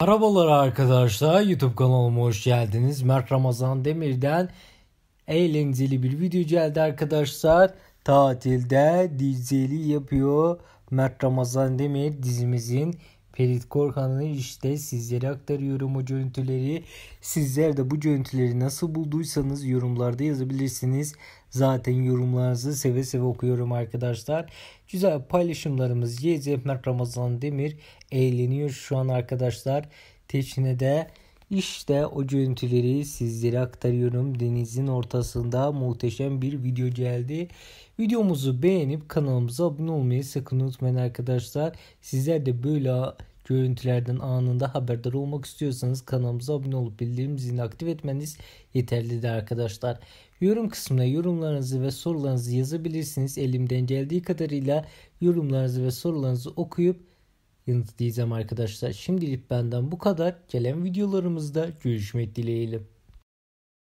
Merhabalar arkadaşlar YouTube kanalıma hoş geldiniz. Mert Ramazan Demir'den eğlenceli bir video geldi arkadaşlar. Tatilde dizeli yapıyor. Mert Ramazan Demir dizimizin Ferit Korkan'la işte sizlere aktarıyorum o görüntüleri. Sizler de bu görüntüleri nasıl bulduysanız yorumlarda yazabilirsiniz. Zaten yorumlarınızı seve seve okuyorum arkadaşlar. Güzel paylaşımlarımız YZ Mert Ramazan Demir eğleniyor şu an arkadaşlar. de. İşte o görüntüleri sizlere aktarıyorum. Denizin ortasında muhteşem bir video geldi. Videomuzu beğenip kanalımıza abone olmayı sakın unutmayın arkadaşlar. Sizler de böyle görüntülerden anında haberdar olmak istiyorsanız kanalımıza abone olup bildirim zilini aktif etmeniz yeterlidir arkadaşlar. Yorum kısmına yorumlarınızı ve sorularınızı yazabilirsiniz. Elimden geldiği kadarıyla yorumlarınızı ve sorularınızı okuyup Yanıt diyeceğim arkadaşlar. Şimdilik benden bu kadar. Gelen videolarımızda görüşmek dileğiyle.